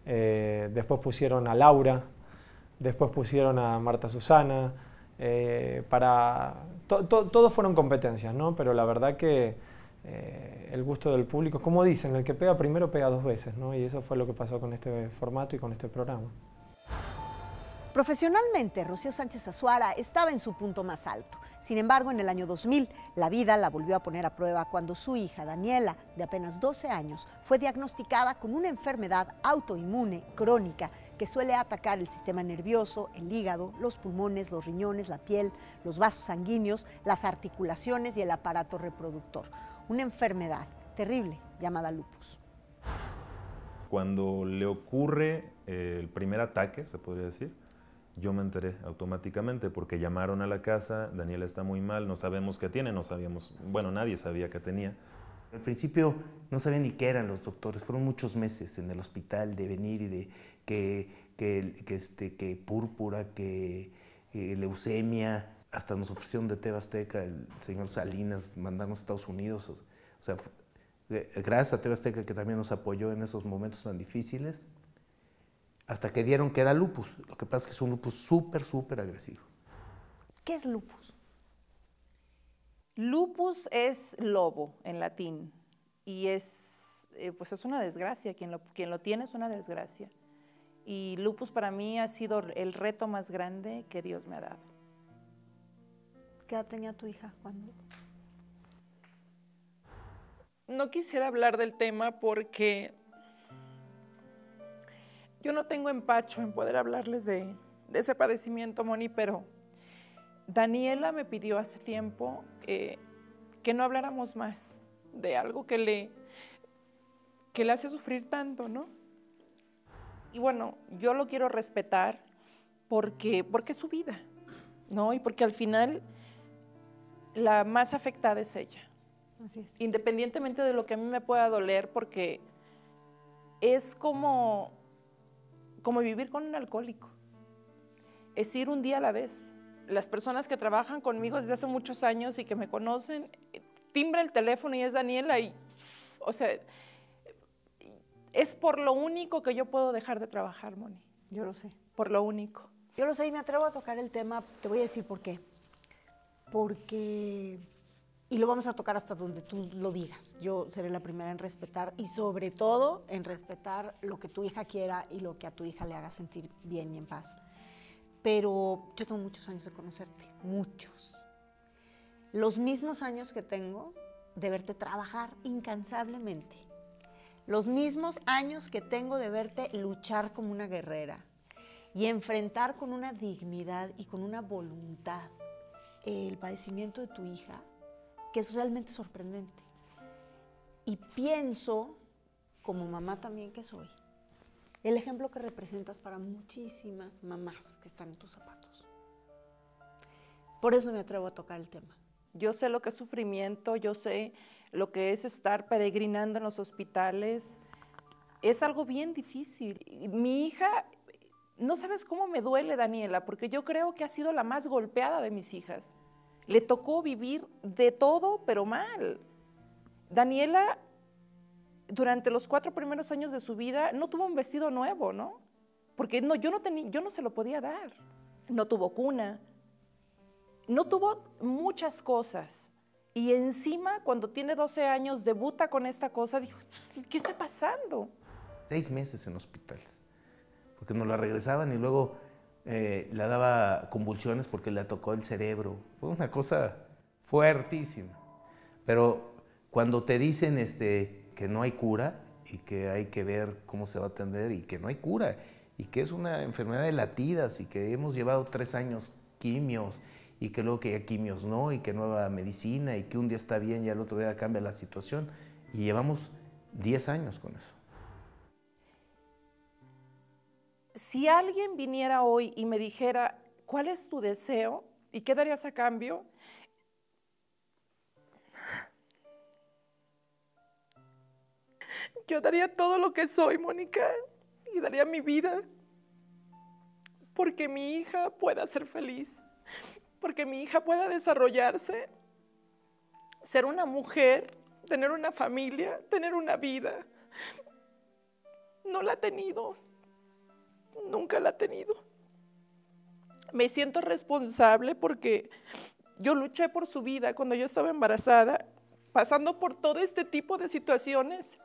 Eh, después pusieron a Laura, después pusieron a Marta Susana, eh, para... todos fueron competencias, ¿no? Pero la verdad que eh, el gusto del público. Como dicen, el que pega primero pega dos veces, ¿no? Y eso fue lo que pasó con este formato y con este programa. Profesionalmente, Rocío Sánchez Azuara estaba en su punto más alto. Sin embargo, en el año 2000, la vida la volvió a poner a prueba cuando su hija, Daniela, de apenas 12 años, fue diagnosticada con una enfermedad autoinmune crónica que suele atacar el sistema nervioso, el hígado, los pulmones, los riñones, la piel, los vasos sanguíneos, las articulaciones y el aparato reproductor. Una enfermedad terrible llamada lupus. Cuando le ocurre eh, el primer ataque, se podría decir, yo me enteré automáticamente porque llamaron a la casa, Daniela está muy mal, no sabemos qué tiene, no sabíamos, bueno, nadie sabía qué tenía. Al principio no sabía ni qué eran los doctores, fueron muchos meses en el hospital de venir y de que, que, este, que púrpura, que leucemia. Hasta nos ofrecieron de Tebasteca el señor Salinas, mandarnos a Estados Unidos. O, sea, eh, gracias a Tebasteca que también nos apoyó en esos momentos tan difíciles, hasta que dieron que era lupus. Lo que pasa es que es un lupus súper, súper agresivo. ¿Qué es lupus? Lupus es lobo en latín y es, eh, pues es una desgracia, quien lo, quien lo tiene es una desgracia. Y lupus para mí ha sido el reto más grande que Dios me ha dado. ¿Qué edad tenía tu hija cuando? No quisiera hablar del tema porque yo no tengo empacho en poder hablarles de, ese padecimiento, Moni, pero Daniela me pidió hace tiempo eh, que no habláramos más de algo que le, que le hace sufrir tanto, ¿no? Y bueno, yo lo quiero respetar porque, porque es su vida, ¿no? Y porque al final la más afectada es ella. Así es. Independientemente de lo que a mí me pueda doler, porque es como, como vivir con un alcohólico. Es ir un día a la vez. Las personas que trabajan conmigo desde hace muchos años y que me conocen, eh, timbra el teléfono y es Daniela y, o sea, es por lo único que yo puedo dejar de trabajar, Moni. Yo lo sé. Por lo único. Yo lo sé y me atrevo a tocar el tema. Te voy a decir por qué. Porque y lo vamos a tocar hasta donde tú lo digas. Yo seré la primera en respetar y sobre todo en respetar lo que tu hija quiera y lo que a tu hija le haga sentir bien y en paz. Pero yo tengo muchos años de conocerte, muchos. Los mismos años que tengo de verte trabajar incansablemente los mismos años que tengo de verte luchar como una guerrera y enfrentar con una dignidad y con una voluntad el padecimiento de tu hija, que es realmente sorprendente. Y pienso, como mamá también que soy, el ejemplo que representas para muchísimas mamás que están en tus zapatos. Por eso me atrevo a tocar el tema. Yo sé lo que es sufrimiento, yo sé lo que es estar peregrinando en los hospitales, es algo bien difícil. Mi hija, no sabes cómo me duele Daniela, porque yo creo que ha sido la más golpeada de mis hijas. Le tocó vivir de todo, pero mal. Daniela, durante los cuatro primeros años de su vida, no tuvo un vestido nuevo, ¿no? Porque yo, yo no se lo podía dar. No tuvo cuna. No tuvo muchas cosas. Y encima, cuando tiene 12 años, debuta con esta cosa, dijo, ¿qué está pasando? Seis meses en hospitales, porque nos la regresaban y luego eh, la daba convulsiones porque le tocó el cerebro. Fue una cosa fuertísima. Pero cuando te dicen este, que no hay cura y que hay que ver cómo se va a atender y que no hay cura y que es una enfermedad de latidas y que hemos llevado tres años quimios y que luego que quimios no, y que nueva medicina, y que un día está bien y al otro día cambia la situación. Y llevamos 10 años con eso. Si alguien viniera hoy y me dijera, ¿cuál es tu deseo y qué darías a cambio? Yo daría todo lo que soy, Mónica, y daría mi vida porque mi hija pueda ser feliz porque mi hija pueda desarrollarse, ser una mujer, tener una familia, tener una vida. No la ha tenido, nunca la ha tenido. Me siento responsable porque yo luché por su vida cuando yo estaba embarazada, pasando por todo este tipo de situaciones,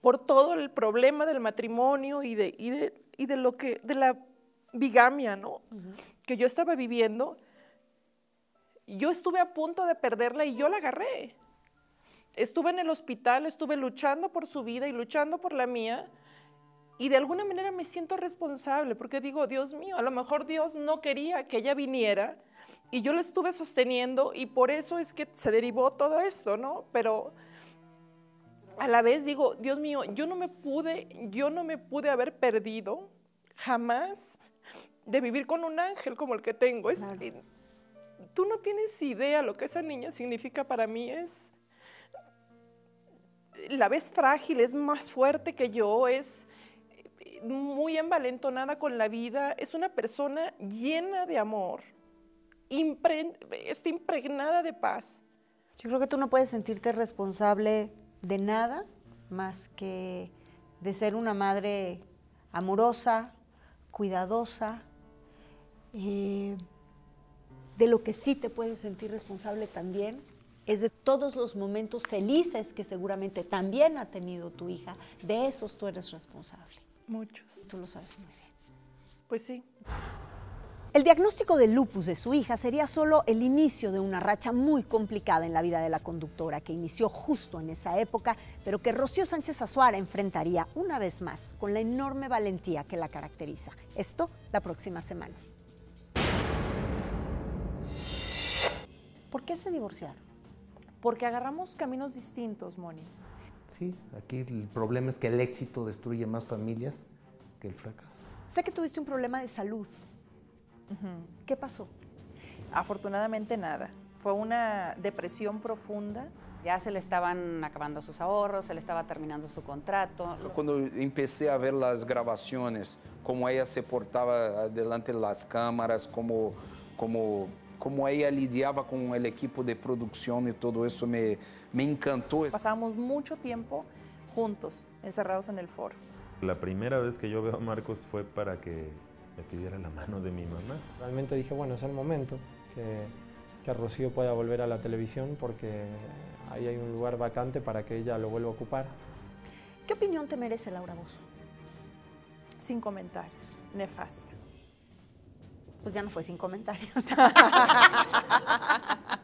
por todo el problema del matrimonio y de, y de, y de lo que, de la bigamia, ¿no? Que yo estaba viviendo, yo estuve a punto de perderla y yo la agarré. Estuve en el hospital, estuve luchando por su vida y luchando por la mía. Y de alguna manera me siento responsable porque digo, Dios mío, a lo mejor Dios no quería que ella viniera y yo la estuve sosteniendo y por eso es que se derivó todo esto, ¿no? Pero a la vez digo, Dios mío, yo no me pude, yo no me pude haber perdido jamás de vivir con un ángel como el que tengo. Es, Tú no tienes idea lo que esa niña significa para mí. Es la ves frágil, es más fuerte que yo, es muy envalentonada con la vida, es una persona llena de amor, está impregnada de paz. Yo creo que tú no puedes sentirte responsable de nada más que de ser una madre amorosa, cuidadosa, eh, de lo que sí te puedes sentir responsable también es de todos los momentos felices que seguramente también ha tenido tu hija. De esos tú eres responsable. Muchos. Tú lo sabes muy bien. Pues sí. El diagnóstico de lupus de su hija sería solo el inicio de una racha muy complicada en la vida de la conductora, que inició justo en esa época, pero que Rocío Sánchez Azuara enfrentaría una vez más con la enorme valentía que la caracteriza. Esto la próxima semana. ¿Por qué se divorciaron? Porque agarramos caminos distintos, Moni. Sí, aquí el problema es que el éxito destruye más familias que el fracaso. Sé que tuviste un problema de salud ¿Qué pasó? Afortunadamente nada. Fue una depresión profunda. Ya se le estaban acabando sus ahorros, se le estaba terminando su contrato. Cuando empecé a ver las grabaciones, cómo ella se portaba delante de las cámaras, cómo, cómo, cómo ella lidiaba con el equipo de producción y todo eso, me, me encantó. Pasamos mucho tiempo juntos, encerrados en el foro. La primera vez que yo veo a Marcos fue para que me pidiera la mano de mi mamá. Realmente dije, bueno, es el momento que, que Rocío pueda volver a la televisión porque ahí hay un lugar vacante para que ella lo vuelva a ocupar. ¿Qué opinión te merece Laura Bozo? Sin comentarios, nefasta. Pues ya no fue sin comentarios.